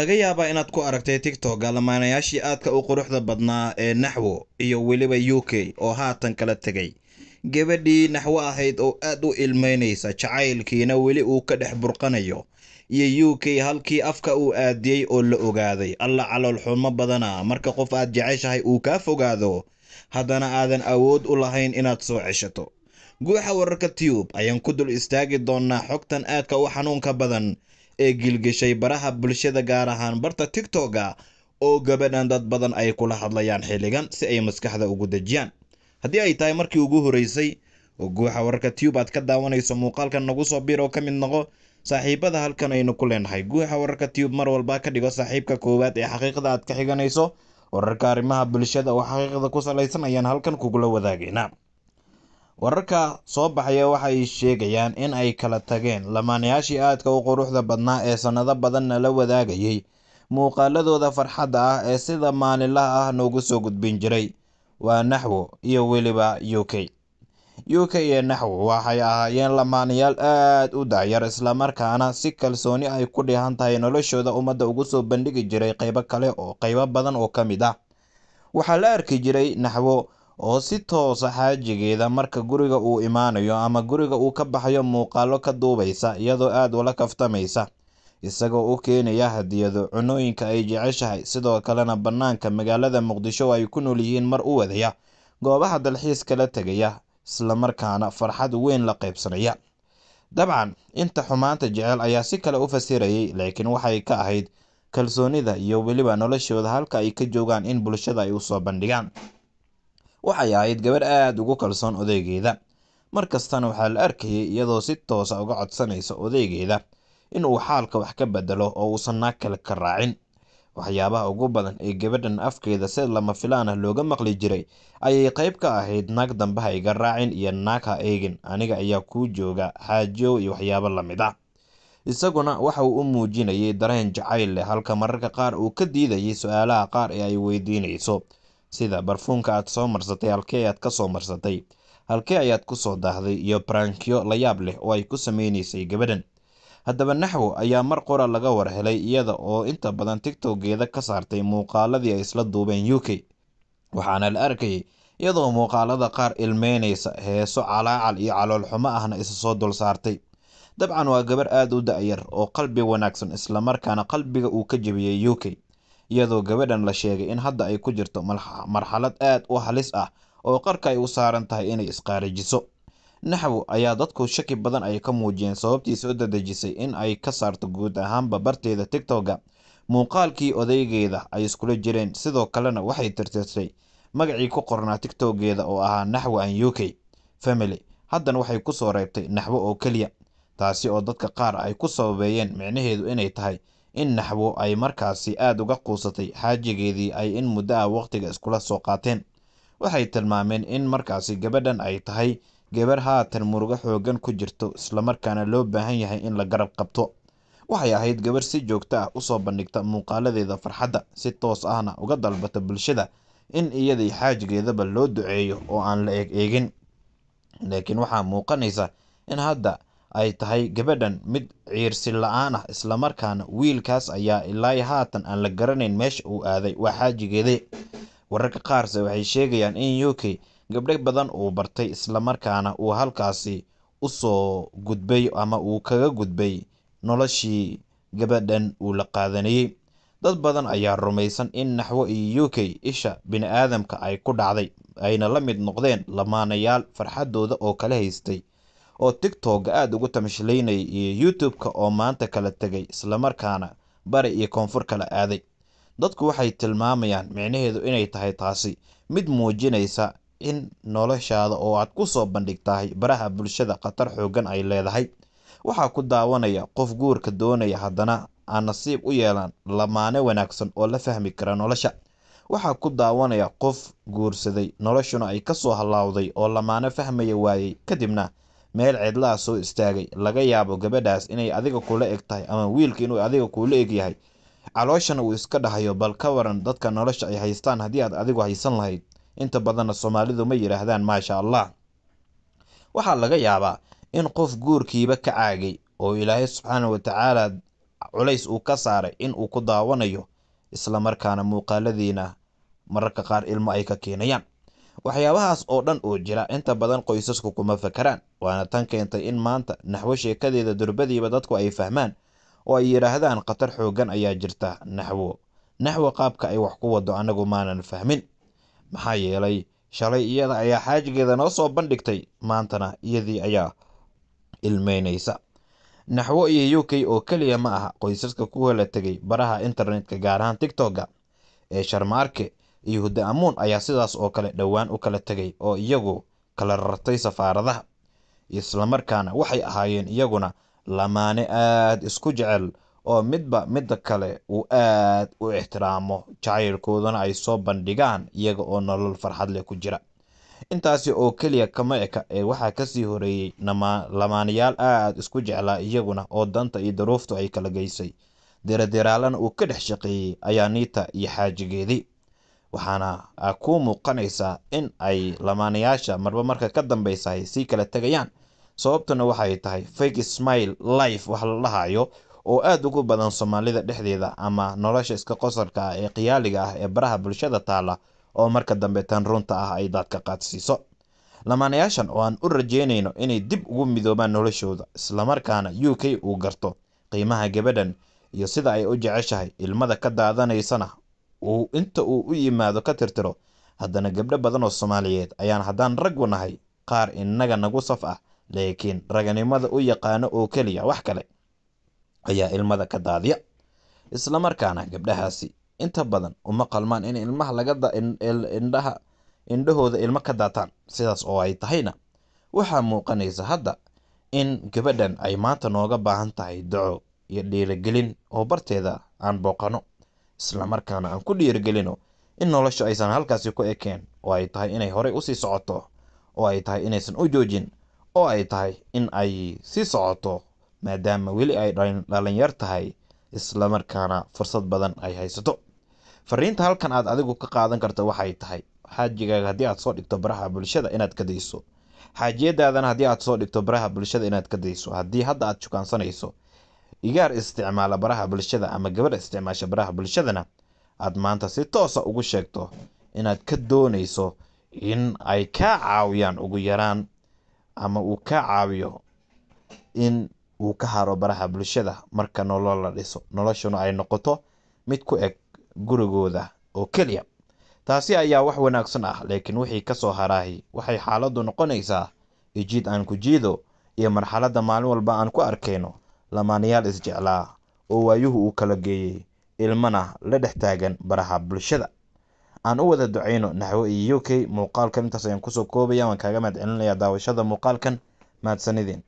laga yaabaa inaad ku aragtay tigtogga lamaanayaashii aadka u quruxda badnaa ee naxwo iyo weliba u k oo haatan kala tegay gabadhii naxwo ahayd oo aad u ilmaynaysa jacaylkiina weli uu ka dhex burqanayo iyo u k halkii afka uu aadiyey oo la ogaaday alla caloolxumo badana marka qof aad jeceshahay uu kaa fogaado haddana aadan awood u lahayn inaad soo ceshato guuxa wararka tiyub ayaan ku dul istaagi doonnaa xogtan aadka u xanuunka badan ee gilgishay baraha bulshada gaar ahaan barta tigtoga oo gabadhan dad badan ay kula hadlayaan xilligan si ay maskaxda ugu dejiyaan haddii ay tahay markii ugu horeysay oo guuxa wararka tube aad ka daawanayso muuqaalkan nagu soo biir oo ka mid noqo saaxiibada halkan aynu ku leenahay guuxa wararka tube mar walba ka dhigo saaxiibka koowaad ee xaqiiqda aad ka xiganayso wararka arrimaha bulshada oo xaqiiqda ku salaysan ayaan halkan kugula wadaagaynaa Wararka soo baxaya waxay sheegayaan in ay kala tageen lamaanayaashii aadka u quruxda badnaa ee sannado badanna la wadaagayay muuqaaladooda farxadda ah ee sida maalinlaha ah noogu soo gudbin jiray waa naxwo iyo weliba u k u k iyo naxwo waxay ahaayeen lamaanayaal aad u dacyar islamarkaana si kalsooni ay ku dheehan tahay noloshooda ummadda ugu soo bandhigi jiray qaybo kale oo qaybo badan oo ka mid ah waxaa la arki jiray naxwo oo si toosa ah xaajigeeda marka guriga uu imaanayo ama guriga uu ka baxayo muuqaallo ka duubaysa iyadoo aad ula kaftamaysa isagoo u keenaya hadiyado cunooyinka ay jeceshahay sidoo kalena bannaanka magaalada muqdisho ay ku nool yihiin mar u wadaya goobaha dalxiiska la tegaya isla markaana farxad weyn la qaybsanaya dabcan inta xumaanta jecel ayaa si kale u fasirayay laakiin waxay ka ahayd kalsoonida iyo weliba noloshooda halka ay ka joogaan in bulshada ay u soo bandhigaan waxay ahayd gabadh aad ugu kalsoon odaygeeda mar kastana waxaa la arkayay iyadoo si toosa ah uga codsanaysa odaygeeda in uu xaalka wax ka bedelo oo uusan naag kale ka raacin waxyaabaha ugu badan ee gabadhan afkeeda si lama filaanah looga maqli jiray ayay qayb ka ahayd naag dambe ha iga raacin iyo naag ha eegin aniga ayaa kuu jooga xaajiyow iyo waxyaabo la mid ah isaguna waxa uu u muujinayay dareen jacayl leh halka mararka qaar uu ka diidayay su-aalaha qaar ee ay weydiinayso sida barfuunka aad soo marsatay halkee ayaad ka soo marsatay halkee ayaad ku soo daahday iyo barankyo la yaab leh oo ay ku sameynaysay gabadhan haddaba naxwo ayaa mar qora laga war helay iyada oo inta badan tigtoggeeda ka saartay muuqaaladii ay isla duubeen u k waxaana la arkayay iyadoo muuqaalada qaar ilmeynaysa heeso calaacal iyo calool xumo ahna isa soo dul saartay dabcan waa gabar aad u da-yar oo qalbi wanaagsan islamarkaana qalbiga uu ka jebiyey u k iyadoo gabadhan la sheegay in hadda ay ku jirto marxalad aad u halis ah oo qarka ay u saaran tahay inay isqaarijiso naxwo ayaa dadku shaki badan ay ka muujiyeen sababtii soo dadejisay in ay ka saarto guud ahaanba barteeda tigtogga muuqaalkii odaygeeda ay iskula jireen sidoo kalena waxay tirtirtay magacii ku qornaa tigtoggeeda oo ahaa naxwo an u k family haddana waxay ku soo reebtay naxwo oo keliya taasi oo dadka qaar ay ku sababeeyeen micnaheedu inay tahay in naxwo ay markaasi aad uga quusatay xaajigeedii ay in muddo ah wakhtiga iskula soo qaateen waxay tilmaameen in markaasi gabadhan ay tahay gabar haatan murugo xooggan ku jirto islamarkaana loo baahan yahay in la garab qabto waxay ahayd gabar si joogto ah usoo bandhigta muuqaaladeeda farxadda si toos ahna uga dalbata bulshada in iyadii xaajigeedaba loo duceeyo oo aan la eg eegin laakiin waxaa muuqanaysa in hadda ay tahay gabadhan mid ciirsi la'aan ah islamarkaana wiilkaas ayaa ilaa haatan aan la garanayn meesha uu aaday waa xaajigeede wararka qaarse waxay sheegayaan in u k gabdho badan uu bartay islamarkaana uu halkaasi usoo gudbay ama uu kaga gudbay noloshii gabadhan uu la qaadanayey dad badan ayaa rumaysan in naxwo iyo u k isha bini aadamka ay ku dhacday ayna la mid noqdeen lamaanayaal farxaddooda oo kala haystay oo tiktok aada ugu tamashaleynayay iyo youtube-ka oo maanta kala tegay islamarkaana bari iyo koonfur kala aaday dadku waxay tilmaamayaan micnaheedu inay tahay taasi mid muujinaysa in noloshaada oo aad ku soo bandhigtahay baraha bulshada khatar xooggan ay leedahay waxaa ku daawanaya qof guurka doonaya haddana aan nasiib u yeelan lamaane wanaagsan oo la fahmi kara nolosha waxaa ku daawanaya qof guursaday noloshuna ay ka soo halaawday oo lamaane fahmaya waayey kadibna meel ceedlaha soo istaagay laga yaabo gabadhaas inay adiga kula eg tahay ama wiilka inuu adiga kula eg yahay calooshana uu iska dhahayo bal ka waran dadka nolosha ay haystaan haddii aad adigu haysan lahayd inta badanna soomaalidu ma yidhaahdaan maasha allah waxaa laga yaabaa in qof guurkiiba ka caagay oo ilaahay subxaana watacaala culays uu ka saaray in uu ku daawanayo isla markaana muuqaaladiina mararka qaar ilmo ay ka keenayaan Waxyaabahaas oo dhan oo jira inta badan qoysasku kuma fakaraan, waana tan keentay in maanta naxwo sheekadeeda durbadiiba dadku ay fahmaan oo ay yidhaahdaan khatar xooggan ayaa jirta naxwo. Naxwo qaabka ay wax ku wado anagu maanan fahmin, maxaa yeelay shalay iyada ayaa xaajigeeda noo soo bandhigtay, maantana iyadii ayaa ilmeyneysa. Naxwo iyo u k oo keliya ma aha qoysaska ku kala tegay baraha internetka gaar ahaan tiktok ee Sharmaarke iyo Hudaamun ayaa sidaas oo kale dhowaan u kala tegay oo iyagu kala rartay safaaradaha, islamarkaana waxay ahaayeen iyaguna lamaane aad isku jecel oo midba midda kale uu aad u ixtiraamo, jacaylkoodana ay soo bandhigaan iyaga oo nolol farxad ku jira. Intaasi oo keliya kama eka ee waxaa kasii horeeyay lamaanayaal aad isku jeclaa iyaguna oo danta iyo daruuftu ay kala geysay. Diro uu ka dhex shaqeeyey ayaa niita iyo xaajigeedii waxaana ah, ku muuqanaysaa in ay lamaanayaasha marba marka ka dambeysa ay sii kala tegayaan sababtuna waxay tahay fake smile life wax la dhahayo oo aada ugu badan soomaalida dhexdeeda ama nolosha iska qosarka ah ee qiyaaliga ah ee baraha bulshada taala oo marka dambe tan runta ah ay daadka qaadsiiso lamaanayaashan oo aan u rajeynayno inay dib ugu midoobaan noloshooda islamarkaana u k uu garto qiimaha gabadhan iyo sida ay u jeceshahay ilmada ka daadanaysana uu inta uu u yimaado ka tirtiro haddana gabdho badan oo soomaaliyeed ayaan haddaan raggu nahay qaar innaga nagu saf ah laakiin raganimada u yaqaano oo keliya wax kale ayaa ilmada ka daadiya islamarkaana gabdhahaasi inta badan uma qalmaan in ilmaha lagaindhaha indhahooda ilmo ka daataan sidaas oo ay tahayna waxaa muuqanaysa hadda in gabadhan ay maanta nooga baahan tahay duco iyo dhiirogelin oo barteeda aan booqano islamarkaana aan ku dhiirgelino in nolosha aysan halkaasi ku ekeen oo ay tahay inay horey usii socoto oo ay tahay inaysan u joojin oo ay tahay in ay sii socoto maadaama weli ay dhalinyar tahay islamarkaana fursad badan ay haysato fariinta halkan aad adigu ka qaadan karto waxay tahay xaajigaaga haddii aad soo dhigto baraha bulshada inaad kadayso xaajiyadaadana haddii aad soo dhigto baraha bulshada inaad kadayso haddii hadda aad shukaansanayso igaar isticmaala baraha bulshada ama gabar isticmaasha baraha bulshadana aad maanta si toosa ah ugu sheegto inaad ka doonayso in ay kaa caawiyaan ugu yaraan ama uu kaa caawiyo in uu ka haro baraha bulshada marka nolol la dhiso noloshuna ay noqoto mid ku eg gurigooda oo keliya taasi ayaa wax wanaagsan ah laakiin wixii ka soo haraahi waxay xaaladdu noqonaysaa ijiid aan ku jiido iyo marxaladda maalin walba aan ku arkayno lamaanayaal isjeclaa oo waayuhu uu kala geeyey ilmana la dhex taagan baraha bulshada aan u wada duceyno naxwo iyo u k muuqaalkan intaas ayaan kusoo koobaya waan kaaga mahad celinayaa daawashada muuqaalkan mahadsanideen